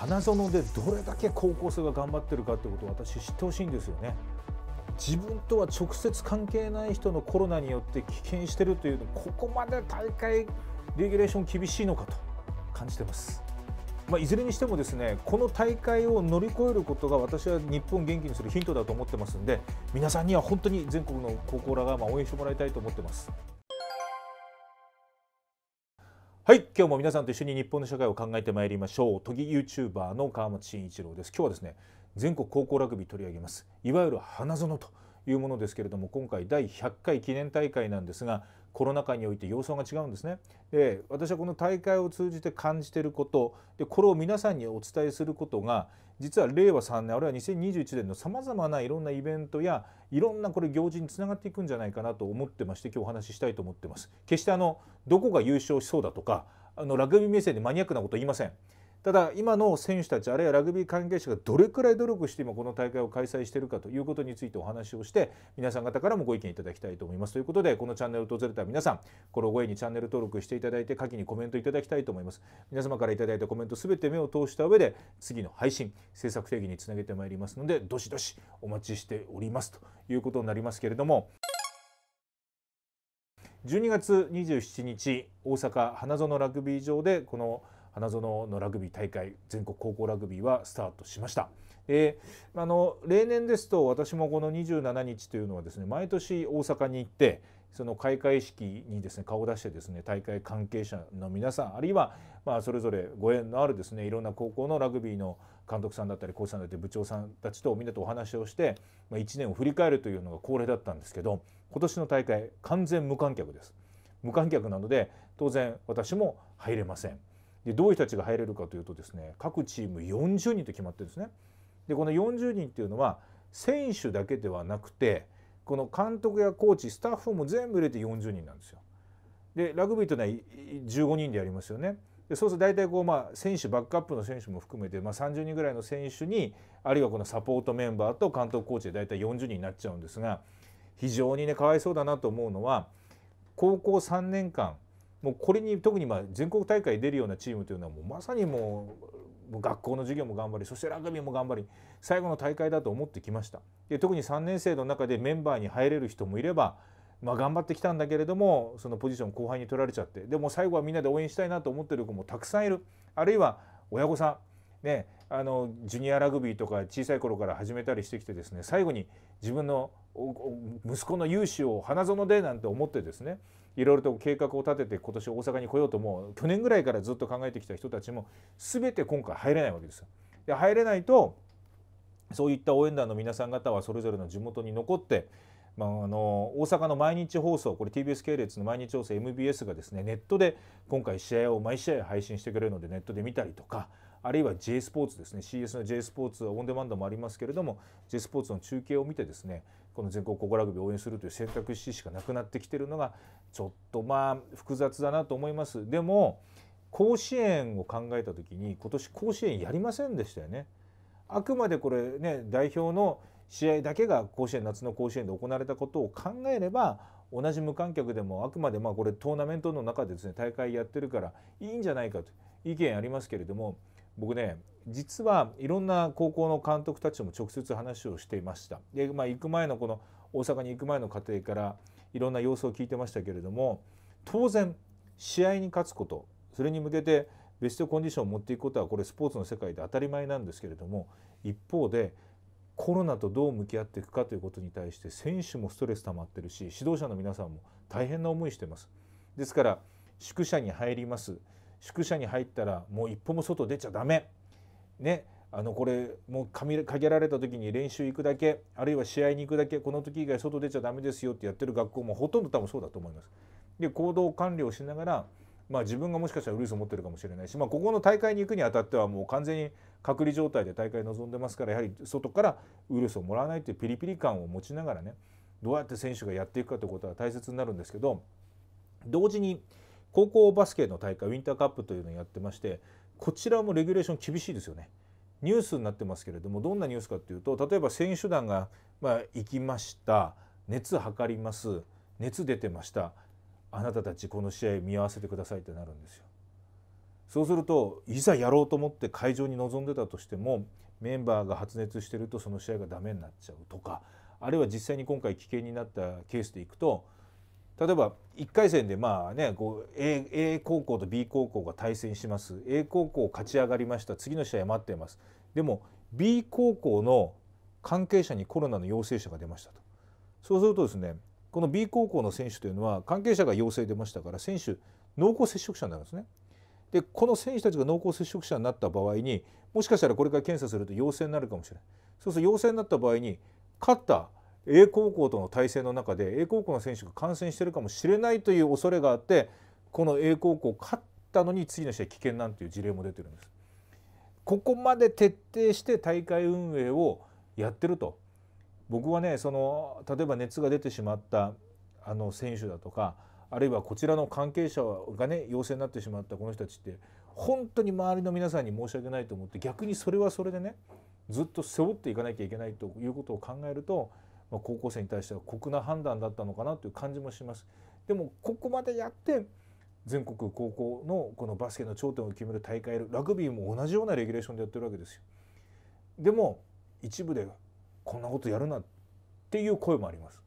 花園でどれだけ高校生が頑張ってるかってことを私知ってほしいんですよね。自分とは直接関係ない人のコロナによって危険してるというのここまで大会レギュレーション厳しいのかと感じてます。まあ、いずれにしてもですねこの大会を乗り越えることが私は日本元気にするヒントだと思ってますんで皆さんには本当に全国の高校ラガーマン応援してもらいたいと思ってます。はい今日も皆さんと一緒に日本の社会を考えてまいりましょう都議 YouTuber の川本慎一郎です今日はですね全国高校ラグビー取り上げますいわゆる花園というものですけれども今回第100回記念大会なんですがコロナ禍において様相が違うんですね。で私はこの大会を通じて感じてることでこれを皆さんにお伝えすることが実は令和3年あるいは2021年のさまざまないろんなイベントやいろんなこれ行事につながっていくんじゃないかなと思ってまして今日お話ししたいと思ってます。決してあのどこが優勝しそうだとかあのラグビー目線でマニアックなこと言いません。ただ今の選手たちあるいはラグビー関係者がどれくらい努力して今この大会を開催しているかということについてお話をして皆さん方からもご意見いただきたいと思いますということでこのチャンネルを訪れた皆さんこのご縁にチャンネル登録していただいて下記にコメントいただきたいと思います皆様からいただいたコメントすべて目を通した上で次の配信制作定義につなげてまいりますのでどしどしお待ちしておりますということになりますけれども12月27日大阪花園ラグビー場でこの花園のラグビー大会全国高校ラグビーはスタートしました。あの例年ですと私もこの27日というのはですね毎年大阪に行ってその開会式にですね顔を出してですね大会関係者の皆さんあるいはまあそれぞれご縁のあるですねいろんな高校のラグビーの監督さんだったりコーチさんだったり部長さんたちとみんなとお話をして、まあ、1年を振り返るというのが恒例だったんですけど今年の大会完全無観客です無観客なので当然私も入れません。でどういう人たちが入れるかというとですね各チーム40人と決まってるんですね。でこの40人っていうのは選手だけではなくてこの監督やコーチスタッフも全部入れて40人なんですよ。でラグビーというのは15人でやりますよね。でそうすると大体こう、まあ、選手バックアップの選手も含めて、まあ、30人ぐらいの選手にあるいはこのサポートメンバーと監督コーチで大体40人になっちゃうんですが非常にねかわいそうだなと思うのは高校3年間もうこれに特にま全国大会出るようなチームというのはもうまさにもう学校の授業も頑張りそしてラグビーも頑張り最後の大会だと思ってきましたで特に3年生の中でメンバーに入れる人もいれば、まあ、頑張ってきたんだけれどもそのポジション後輩に取られちゃってでも最後はみんなで応援したいなと思ってる子もたくさんいるあるいは親御さんねあのジュニアラグビーとか小さい頃から始めたりしてきてですね最後に自分の息子の勇姿を花園でなんて思ってですねいろいろと計画を立てて今年大阪に来ようと思う去年ぐらいからずっと考えてきた人たちも全て今回入れないわけですよ。で入れないとそういった応援団の皆さん方はそれぞれの地元に残って、まあ、あの大阪の毎日放送これ TBS 系列の毎日放送 MBS がですねネットで今回試合を毎試合配信してくれるのでネットで見たりとかあるいは J スポーツですね CS の J スポーツオンデマンドもありますけれども J スポーツの中継を見てですねこの全国高校ラグビーを応援するという選択肢しかなくなってきてるのがちょっとまあ複雑だなと思います。でも甲子園を考えた時に今年甲子園やりませんでしたよね。あくまでこれね代表の試合だけが甲子園夏の甲子園で行われたことを考えれば同じ無観客でもあくまでまあこれトーナメントの中でですね大会やってるからいいんじゃないかと意見ありますけれども僕ね実はいろんな高校の監督たちとも直接話をしていました。でまあ、行く前のこの大阪に行く前の過程からいろんな様子を聞いてましたけれども当然試合に勝つことそれに向けてベストコンディションを持っていくことはこれスポーツの世界で当たり前なんですけれども一方でコロナとどう向き合っていくかということに対して選手もストレス溜まってるし指導者の皆さんも大変な思いしてます。ですから宿舎に入ります宿舎に入ったらもう一歩も外出ちゃダメねあのこれもう限られた時に練習行くだけあるいは試合に行くだけこの時以外外出ちゃダメですよってやってる学校もほとんど多分そうだと思います。で行動管理をしながらまあ、自分がもしかしたらウイルスを持ってるかもしれないし、まあ、ここの大会に行くにあたってはもう完全に隔離状態で大会に臨んでますからやはり外からウイルスをもらわないというピリピリ感を持ちながらねどうやって選手がやっていくかということは大切になるんですけど同時に高校バスケの大会ウィンターカップというのをやってましてこちらもレギュレーション厳しいですよね。ニュースになってますけれどもどんなニュースかというと例えば選手団が、まあ、行きました熱測ります熱出てましたあなたたちこの試合見合わせてくださいってなるんですよ。そうするといざやろうと思って会場に臨んでたとしてもメンバーが発熱してるとその試合がダメになっちゃうとかあるいは実際に今回危険になったケースでいくと例えば1回戦でまあねこう A, A 高校と B 高校が対戦します A 高校勝ち上がりました次の試合待っていますでも B 高校の関係者にコロナの陽性者が出ましたとそうするとですねこの B 高校の選手というのは関係者が陽性出ましたから選手濃厚接触者になるんですね。でこの選手たちが濃厚接触者になった場合にもしかしたらこれから検査すると陽性になるかもしれないそうすると陽性になった場合に勝った A 高校との対戦の中で A 高校の選手が感染してるかもしれないという恐れがあってこの A 高校勝ったのに次の試合危険なんていう事例も出てるんです。ここまで徹底して大会運営をやってると僕はねその例えば熱が出てしまったあの選手だとかあるいはこちらの関係者がね陽性になってしまったこの人たちって本当に周りの皆さんに申し訳ないと思って逆にそれはそれでねずっと背負っていかなきゃいけないということを考えるとまあ、高校生に対しては酷な判断だったのかなという感じもします。でもここまでやって全国高校のこのバスケの頂点を決める大会ラグビーも同じようなレギュレーションでやってるわけですよ。でも一部でこんなことやるなっていう声もあります。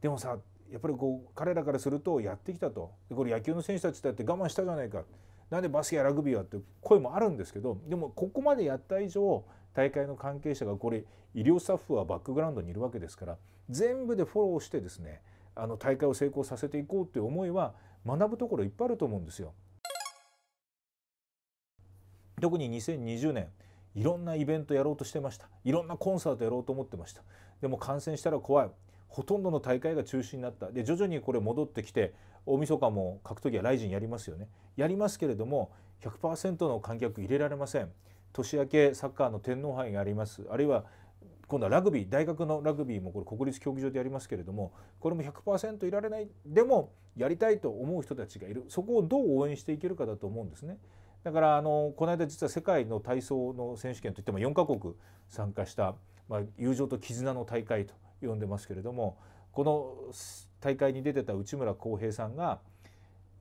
でもさやっぱりこう彼らからするとやってきたとこれ野球の選手たちだって我慢したじゃないかなんでバスケやラグビーはって声もあるんですけどでもここまでやった以上大会の関係者がこれ医療スタッフはバックグラウンドにいるわけですから全部でフォローしてですねあの大会を成功させていこうっていう思いは学ぶところいっぱいあると思うんですよ。特に2020年いろんなイベントやろうとしてましたいろんなコンサートやろうと思ってましたでも感染したら怖いほとんどの大会が中止になったで徐々にこれ戻ってきて大晦日も格闘技はライジンやりますよねやりますけれども100%の観客入れられません年明けサッカーの天皇杯がありますあるいは今度はラグビー大学のラグビーもこれ国立競技場でやりますけれどもこれも100%いられないでもやりたいと思う人たちがいるそこをどう応援していけるかだと思うんですね。だからあのこの間実は世界の体操の選手権といっても4カ国参加した、まあ、友情と絆の大会と呼んでますけれどもこの大会に出てた内村航平さんが「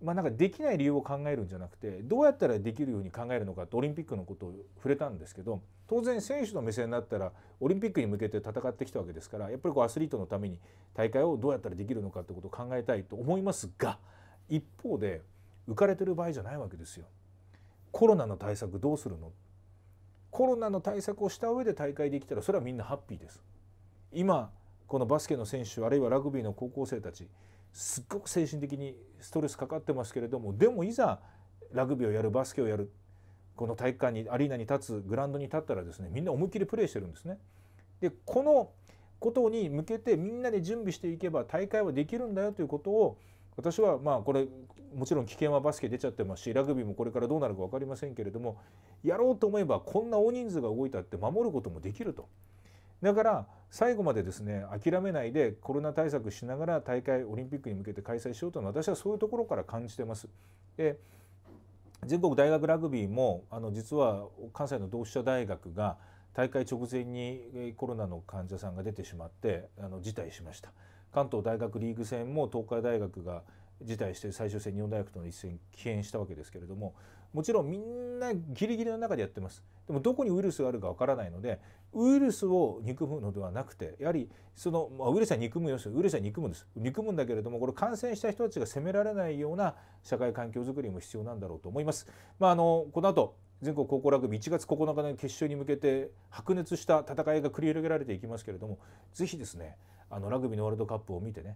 まあ、なんかできない理由を考えるんじゃなくてどうやったらできるように考えるのかってオリンピックのことを触れたんですけど当然選手の目線になったらオリンピックに向けて戦ってきたわけですからやっぱりこうアスリートのために大会をどうやったらできるのかってことを考えたいと思いますが一方で浮かれてる場合じゃないわけですよ。コロナの対策どうするのコロナの対策をした上で大会できたらそれはみんなハッピーです。今このバスケの選手あるいはラグビーの高校生たちすっごく精神的にストレスかかってますけれどもでもいざラグビーをやるバスケをやるこの体育館にアリーナに立つグラウンドに立ったらですねみんな思いっきりプレーしてるんですね。でこのことに向けてみんなで準備していけば大会はできるんだよということを私はまあこれもちろん危険はバスケ出ちゃってますしラグビーもこれからどうなるか分かりませんけれどもやろうと思えばこんな大人数が動いたって守ることもできるとだから最後までですね諦めないでコロナ対策しながら大会オリンピックに向けて開催しようというのは私はそういうところから感じてます。で全国大学ラグビーもあの実は関西の同志社大学が大会直前にコロナの患者さんが出てしまってあの辞退しました関東大学リーグ戦も東海大学が辞退して最終戦日本大学との一戦棄権したわけですけれどももちろんみんなギリギリの中でやってます。でもどこにウイルスがあるかわからないのでウイルスを憎むのではなくてやはりその、まあ、ウイルスは憎むよウイルスは憎むんです憎むんだけれどもこれ感染した人たちが責められないような社会環境づくりも必要なんだろうと思います。まあ、あのこの後全国高校ラグビー1月9日の決勝に向けて白熱した戦いが繰り広げられていきますけれどもぜひですねあのラグビーのワールドカップを見てね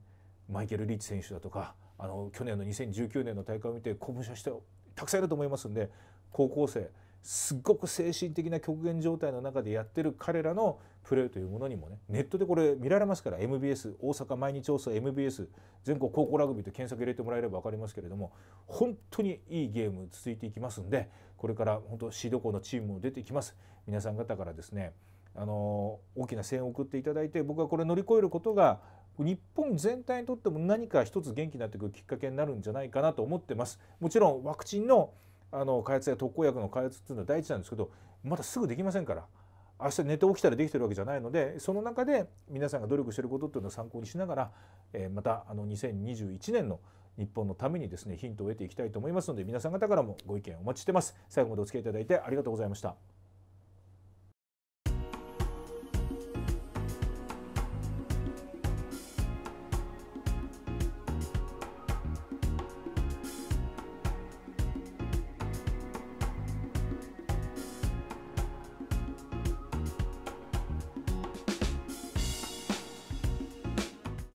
マイケル・リーチ選手だとかあの去年の2019年の大会を見て興奮した人たくさんいると思いますんで高校生すっごく精神的な極限状態の中でやってる彼らのプレーというものにもねネットでこれ見られますから MBS 大阪毎日放送 MBS 全国高校ラグビーと検索入れてもらえれば分かりますけれども本当にいいゲーム続いていきますんでこれから本当シード校のチームも出てきます皆さん方からですねあの大きな声援を送っていただいて僕はこれ乗り越えることが日本全体にとっても何か一つ元気になってくるきっかけになるんじゃないかなと思ってます。もちろんワクチンのあの開発や特効薬の開発っていうのは第一なんですけどまだすぐできませんから明日寝て起きたらできてるわけじゃないのでその中で皆さんが努力してることっていうのを参考にしながら、えー、またあの2021年の日本のためにですねヒントを得ていきたいと思いますので皆さん方からもご意見お待ちしてます最後までお付き合いいただいてありがとうございました。